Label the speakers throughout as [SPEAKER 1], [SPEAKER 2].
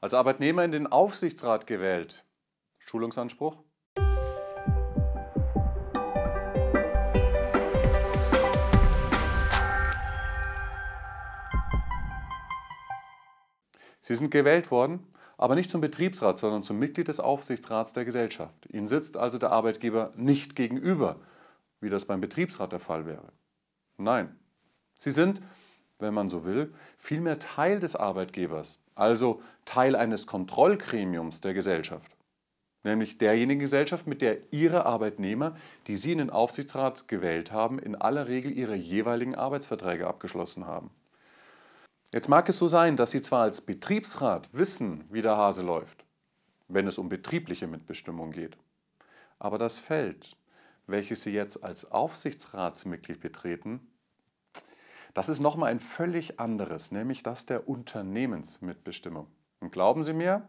[SPEAKER 1] Als Arbeitnehmer in den Aufsichtsrat gewählt. Schulungsanspruch? Sie sind gewählt worden, aber nicht zum Betriebsrat, sondern zum Mitglied des Aufsichtsrats der Gesellschaft. Ihnen sitzt also der Arbeitgeber nicht gegenüber, wie das beim Betriebsrat der Fall wäre. Nein, Sie sind wenn man so will, vielmehr Teil des Arbeitgebers, also Teil eines Kontrollgremiums der Gesellschaft. Nämlich derjenigen Gesellschaft, mit der Ihre Arbeitnehmer, die Sie in den Aufsichtsrat gewählt haben, in aller Regel ihre jeweiligen Arbeitsverträge abgeschlossen haben. Jetzt mag es so sein, dass Sie zwar als Betriebsrat wissen, wie der Hase läuft, wenn es um betriebliche Mitbestimmung geht, aber das Feld, welches Sie jetzt als Aufsichtsratsmitglied betreten, das ist nochmal ein völlig anderes, nämlich das der Unternehmensmitbestimmung. Und glauben Sie mir,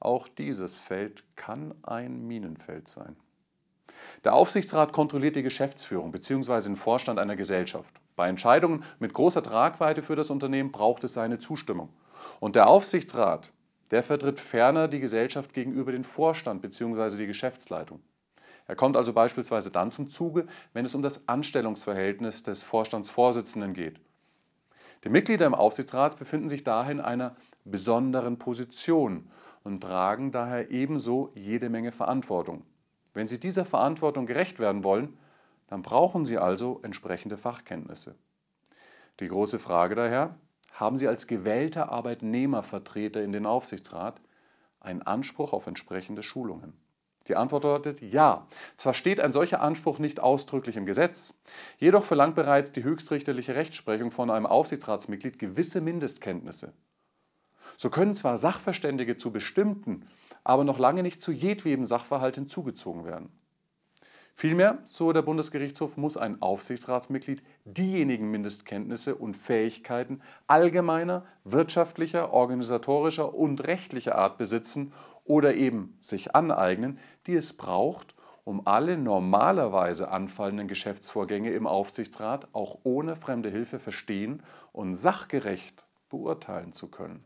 [SPEAKER 1] auch dieses Feld kann ein Minenfeld sein. Der Aufsichtsrat kontrolliert die Geschäftsführung bzw. den Vorstand einer Gesellschaft. Bei Entscheidungen mit großer Tragweite für das Unternehmen braucht es seine Zustimmung. Und der Aufsichtsrat, der vertritt ferner die Gesellschaft gegenüber den Vorstand bzw. die Geschäftsleitung. Er kommt also beispielsweise dann zum Zuge, wenn es um das Anstellungsverhältnis des Vorstandsvorsitzenden geht. Die Mitglieder im Aufsichtsrat befinden sich daher in einer besonderen Position und tragen daher ebenso jede Menge Verantwortung. Wenn Sie dieser Verantwortung gerecht werden wollen, dann brauchen Sie also entsprechende Fachkenntnisse. Die große Frage daher, haben Sie als gewählter Arbeitnehmervertreter in den Aufsichtsrat einen Anspruch auf entsprechende Schulungen? Die Antwort lautet ja. Zwar steht ein solcher Anspruch nicht ausdrücklich im Gesetz, jedoch verlangt bereits die höchstrichterliche Rechtsprechung von einem Aufsichtsratsmitglied gewisse Mindestkenntnisse. So können zwar Sachverständige zu bestimmten, aber noch lange nicht zu jedwedem Sachverhalt hinzugezogen werden. Vielmehr, so der Bundesgerichtshof, muss ein Aufsichtsratsmitglied diejenigen Mindestkenntnisse und Fähigkeiten allgemeiner, wirtschaftlicher, organisatorischer und rechtlicher Art besitzen, oder eben sich aneignen, die es braucht, um alle normalerweise anfallenden Geschäftsvorgänge im Aufsichtsrat auch ohne fremde Hilfe verstehen und sachgerecht beurteilen zu können.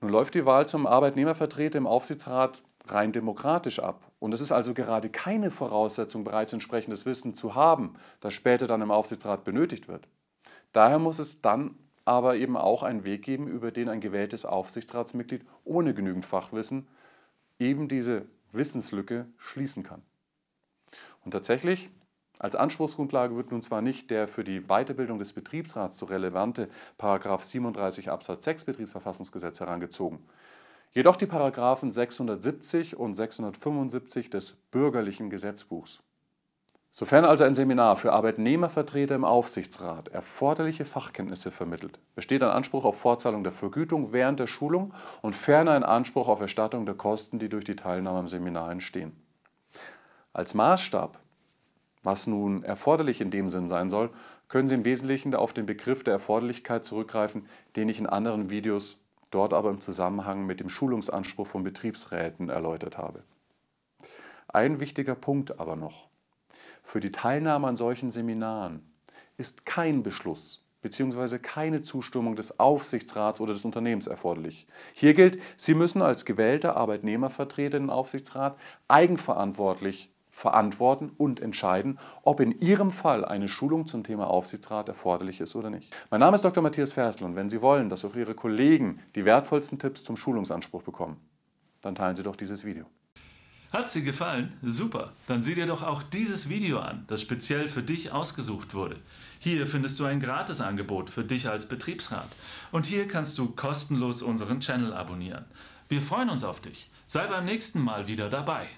[SPEAKER 1] Nun läuft die Wahl zum Arbeitnehmervertreter im Aufsichtsrat rein demokratisch ab. Und es ist also gerade keine Voraussetzung, bereits entsprechendes Wissen zu haben, das später dann im Aufsichtsrat benötigt wird. Daher muss es dann aber eben auch einen Weg geben, über den ein gewähltes Aufsichtsratsmitglied ohne genügend Fachwissen eben diese Wissenslücke schließen kann. Und tatsächlich, als Anspruchsgrundlage wird nun zwar nicht der für die Weiterbildung des Betriebsrats so relevante Paragraf 37 Absatz 6 Betriebsverfassungsgesetz herangezogen, jedoch die Paragraphen 670 und 675 des bürgerlichen Gesetzbuchs. Sofern also ein Seminar für Arbeitnehmervertreter im Aufsichtsrat erforderliche Fachkenntnisse vermittelt, besteht ein Anspruch auf Vorzahlung der Vergütung während der Schulung und ferner ein Anspruch auf Erstattung der Kosten, die durch die Teilnahme am Seminar entstehen. Als Maßstab, was nun erforderlich in dem Sinn sein soll, können Sie im Wesentlichen auf den Begriff der Erforderlichkeit zurückgreifen, den ich in anderen Videos, dort aber im Zusammenhang mit dem Schulungsanspruch von Betriebsräten erläutert habe. Ein wichtiger Punkt aber noch für die Teilnahme an solchen Seminaren ist kein Beschluss bzw. keine Zustimmung des Aufsichtsrats oder des Unternehmens erforderlich. Hier gilt, Sie müssen als gewählter Arbeitnehmervertreter den Aufsichtsrat eigenverantwortlich verantworten und entscheiden, ob in Ihrem Fall eine Schulung zum Thema Aufsichtsrat erforderlich ist oder nicht. Mein Name ist Dr. Matthias Ferstel und wenn Sie wollen, dass auch Ihre Kollegen die wertvollsten Tipps zum Schulungsanspruch bekommen, dann teilen Sie doch dieses Video. Hat sie gefallen? Super! Dann sieh dir doch auch dieses Video an, das speziell für dich ausgesucht wurde. Hier findest du ein gratis Angebot für dich als Betriebsrat. Und hier kannst du kostenlos unseren Channel abonnieren. Wir freuen uns auf dich. Sei beim nächsten Mal wieder dabei.